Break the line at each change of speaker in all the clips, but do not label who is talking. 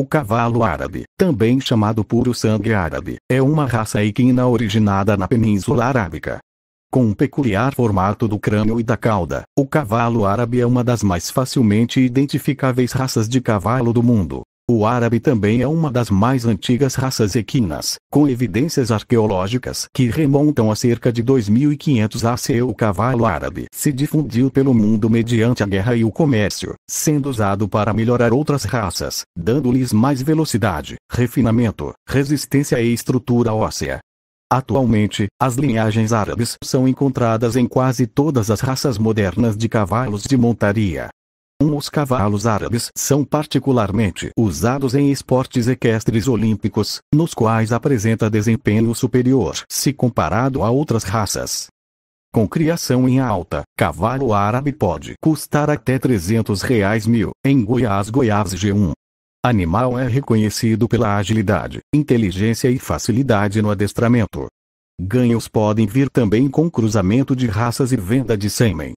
O cavalo árabe, também chamado puro-sangue árabe, é uma raça equina originada na Península Arábica. Com um peculiar formato do crânio e da cauda, o cavalo árabe é uma das mais facilmente identificáveis raças de cavalo do mundo. O árabe também é uma das mais antigas raças equinas, com evidências arqueológicas que remontam a cerca de 2500 AC. O cavalo árabe se difundiu pelo mundo mediante a guerra e o comércio, sendo usado para melhorar outras raças, dando-lhes mais velocidade, refinamento, resistência e estrutura óssea. Atualmente, as linhagens árabes são encontradas em quase todas as raças modernas de cavalos de montaria, então os cavalos árabes são particularmente usados em esportes equestres olímpicos, nos quais apresenta desempenho superior se comparado a outras raças. Com criação em alta, cavalo árabe pode custar até 300 reais mil, em Goiás Goiás G1. Animal é reconhecido pela agilidade, inteligência e facilidade no adestramento. Ganhos podem vir também com cruzamento de raças e venda de sêmen.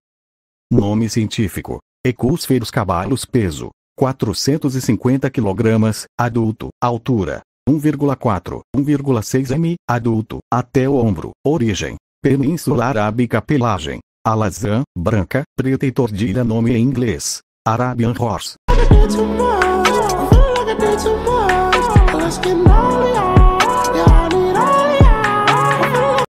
Nome científico: Equus cabalos peso 450 kg, adulto, altura 1,4, 1,6 m, adulto, até o ombro, origem, Península Arábica Pelagem, alazã, branca, preta e tordilha Nome em inglês, Arabian Horse.